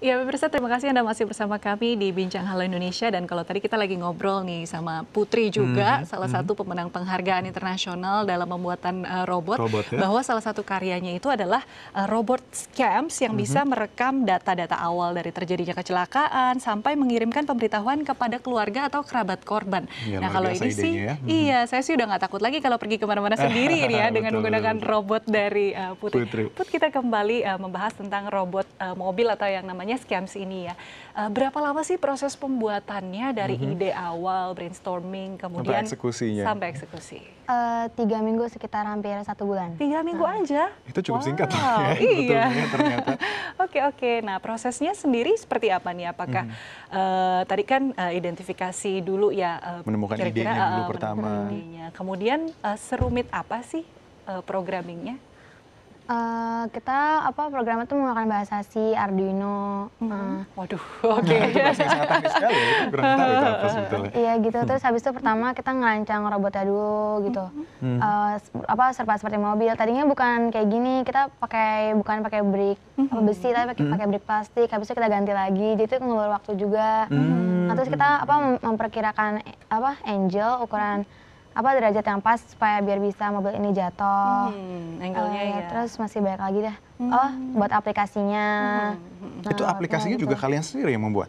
Ya pemirsa terima kasih Anda masih bersama kami di Bincang Halo Indonesia dan kalau tadi kita lagi ngobrol nih sama Putri juga hmm. salah hmm. satu pemenang penghargaan internasional dalam pembuatan uh, robot, robot ya? bahwa salah satu karyanya itu adalah uh, robot scams yang hmm. bisa hmm. merekam data-data awal dari terjadinya kecelakaan sampai mengirimkan pemberitahuan kepada keluarga atau kerabat korban. Ya, nah kalau ini sih ya. hmm. iya saya sih udah nggak takut lagi kalau pergi kemana-mana sendiri ini ya dengan betul, menggunakan betul. robot dari uh, Putri. Putri. Put kita kembali uh, membahas tentang robot uh, mobil atau yang namanya namanya Scams ini ya. Uh, berapa lama sih proses pembuatannya dari mm -hmm. ide awal brainstorming kemudian sampai eksekusinya? Sampai eksekusi. Uh, tiga minggu sekitar hampir satu bulan. Tiga minggu uh. aja? Itu cukup wow. singkat ya. Iya. ternyata. Oke oke. Okay, okay. Nah prosesnya sendiri seperti apa nih? Apakah mm -hmm. uh, tadi kan uh, identifikasi dulu ya? Uh, menemukan kira -kira, idenya dulu uh, pertama. Hmm, idenya. Kemudian uh, serumit apa sih uh, programmingnya? Uh, kita apa program itu menggunakan bahasa si Arduino. Hmm. Uh, Waduh, nah, oke. Okay. Nah, itu sangat sekali. Ya, kurang tahu itu apa sebetulnya. Iya gitu. Terus habis itu pertama kita ngerancang robotnya dulu gitu. Hmm. Uh, apa serba seperti mobil. Tadinya bukan kayak gini. Kita pakai bukan pakai brick hmm. besi, tapi pakai hmm. pakai brick plastik. Habis itu kita ganti lagi. Jadi itu ngeluar waktu juga. Hmm. Nah, terus kita apa memperkirakan apa angel ukuran hmm apa derajat yang pas supaya biar bisa mobil ini jatuh. Hmm, angle uh, eh, ya. Terus masih banyak lagi deh. Hmm. Oh, buat aplikasinya. Hmm. hmm, hmm. Nah, itu aplikasinya juga gitu. kalian sendiri yang membuat?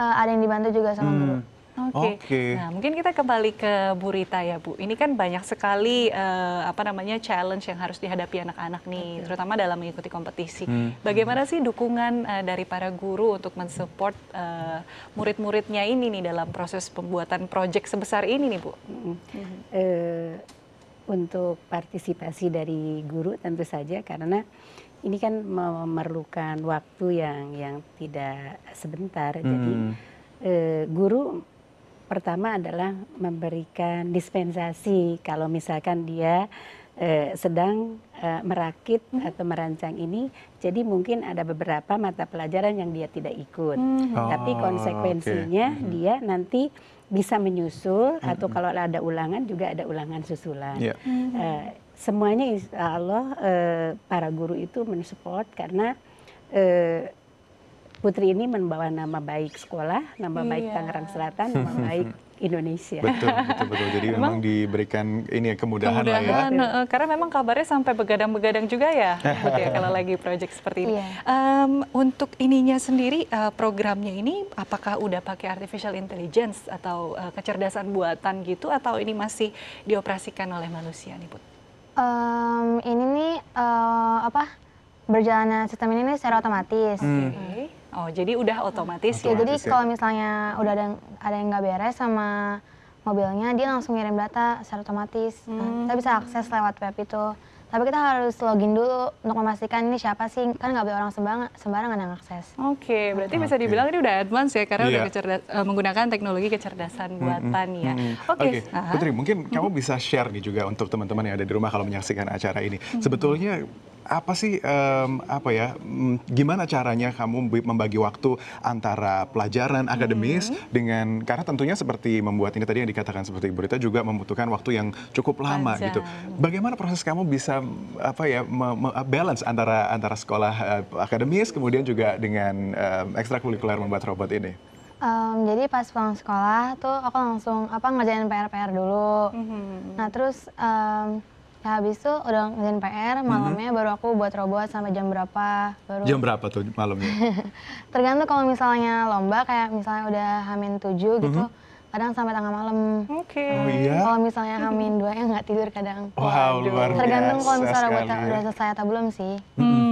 Uh, ada yang dibantu juga sama hmm. guru. Oke. Okay. Okay. Nah, mungkin kita kembali ke Bu Rita ya, Bu. Ini kan banyak sekali uh, apa namanya challenge yang harus dihadapi anak-anak nih, okay. terutama dalam mengikuti kompetisi. Hmm. Bagaimana sih dukungan uh, dari para guru untuk mensupport uh, murid-muridnya ini nih dalam proses pembuatan proyek sebesar ini nih, Bu? Hmm. Hmm. Uh, untuk partisipasi dari guru tentu saja karena ini kan memerlukan waktu yang yang tidak sebentar. Hmm. Jadi uh, guru pertama adalah memberikan dispensasi kalau misalkan dia eh, sedang eh, merakit hmm. atau merancang ini, jadi mungkin ada beberapa mata pelajaran yang dia tidak ikut. Hmm. Oh, Tapi konsekuensinya okay. hmm. dia nanti bisa menyusul hmm. atau kalau ada ulangan juga ada ulangan susulan. Yeah. Hmm. Eh, semuanya Insya Allah eh, para guru itu mensupport karena eh, Putri ini membawa nama baik sekolah, nama iya. baik Tangerang Selatan, nama baik Indonesia. Betul, betul, betul. Jadi memang, memang diberikan ini kemudahan, ya, kemudahan lah ya. Iya. Eh, karena memang kabarnya sampai begadang-begadang juga ya, Putri. Gitu ya, kalau lagi proyek seperti ini. Iya. Um, untuk ininya sendiri uh, programnya ini apakah udah pakai artificial intelligence atau uh, kecerdasan buatan gitu atau ini masih dioperasikan oleh manusia nih, Putri? Um, ini nih uh, apa berjalannya sistem ini secara otomatis. Hmm. Oh, jadi udah hmm. otomatis ya? ya jadi ya. kalau misalnya udah ada yang, ada yang nggak beres sama mobilnya, dia langsung ngirim data secara otomatis. Nah, hmm. Nah, kita bisa akses lewat web itu. Tapi kita harus login dulu untuk memastikan ini siapa sih, kan nggak boleh orang sembarangan, sembarangan yang akses. Oke, okay, berarti okay. bisa dibilang ini udah advance ya, karena yeah. udah iya. kecerdas, uh, eh, menggunakan teknologi kecerdasan hmm, buatan mm -hmm. ya. Hmm. Oke, okay. okay. Putri, mungkin kamu bisa share nih juga untuk teman-teman yang ada di rumah kalau menyaksikan acara ini. Mm -hmm. Sebetulnya apa sih um, apa ya um, gimana caranya kamu membagi waktu antara pelajaran akademis hmm. dengan karena tentunya seperti membuat ini tadi yang dikatakan seperti Ibu Rita juga membutuhkan waktu yang cukup lama Panjang. gitu. Bagaimana proses kamu bisa apa ya uh, balance antara antara sekolah uh, akademis kemudian juga dengan um, ekstrakurikuler membuat robot ini? Um, jadi pas pulang sekolah tuh aku langsung apa ngerjain PR-PR dulu. -hmm. Nah terus um, Ya habis itu udah ngerjain PR, mhm. malamnya hmm. baru aku buat robot sampai jam berapa. Baru... Jam berapa tuh malamnya? Tergantung kalau misalnya lomba, kayak misalnya udah hamin tujuh mhm. gitu, hmm. kadang sampai tengah malam. Oke. Okay. Oh, iya? Kalau misalnya hamin dua ya nggak tidur kadang. Wow, luar biasa Tergantung kalau misalnya robotnya udah selesai atau belum sih. Hmm.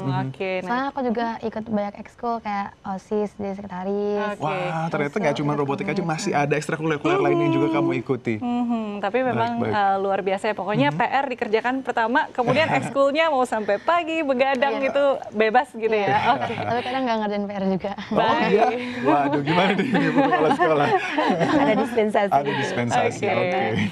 Hmm. Oke. Okay, nah Soalnya aku juga ikut banyak ekskul kayak OSIS di sekretaris. Okay. Wah, ternyata nggak cuma robotik aja, masih hmm. ada ekstrakurikuler hmm. lainnya yang juga kamu ikuti. Hmm, tapi memang baik, baik. Uh, eh, luar biasa ya. Pokoknya hmm. PR dikerjakan pertama, kemudian ekskulnya mau sampai pagi, begadang yeah. gitu, bebas gitu yeah. ya. Iya. Oke. Okay. Tapi kadang nggak ngerjain PR juga. Oh Bye. iya? Waduh, gimana nih kepala sekolah? ada dispensasi. Ada dispensasi, oke. Okay.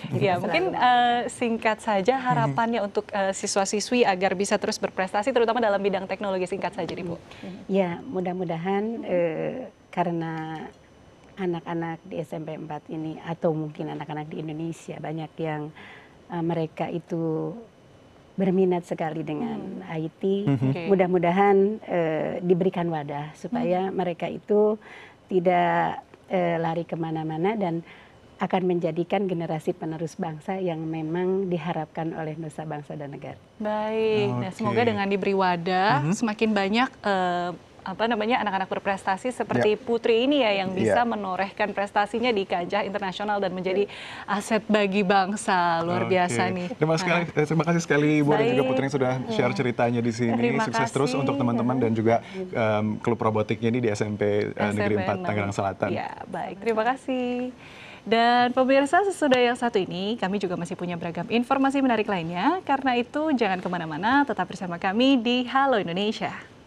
Okay. Ya, mungkin uh, singkat saja harapannya untuk uh, siswa-siswi agar bisa terus berprestasi, terutama dalam bidang bidang teknologi singkat saja ibu. Ya mudah-mudahan eh, karena anak-anak di SMP 4 ini atau mungkin anak-anak di Indonesia banyak yang eh, mereka itu berminat sekali dengan hmm. IT. Mhm. Okay. Mudah-mudahan eh, diberikan wadah supaya hmm. mereka itu tidak eh, lari kemana-mana dan akan menjadikan generasi penerus bangsa yang memang diharapkan oleh nusa bangsa dan negara. Baik, okay. nah semoga dengan diberi wadah mm -hmm. semakin banyak uh, apa namanya anak-anak berprestasi seperti yeah. Putri ini ya yang ya. bisa yeah. menorehkan prestasinya di kancah internasional dan menjadi ya. aset bagi bangsa luar okay. biasa nih. Terima kasih nah. sekali, terima kasih sekali Bu dan juga Putri yang sudah share ceritanya di sini. Terima Sukses kasih. terus untuk teman-teman dan juga um, klub robotiknya ini di SMP, SMP eh, Negeri 4 Tangerang Selatan. Ya, baik. Terima kasih. Dan pemirsa sesudah yang satu ini, kami juga masih punya beragam informasi menarik lainnya. Karena itu jangan kemana-mana, tetap bersama kami di Halo Indonesia.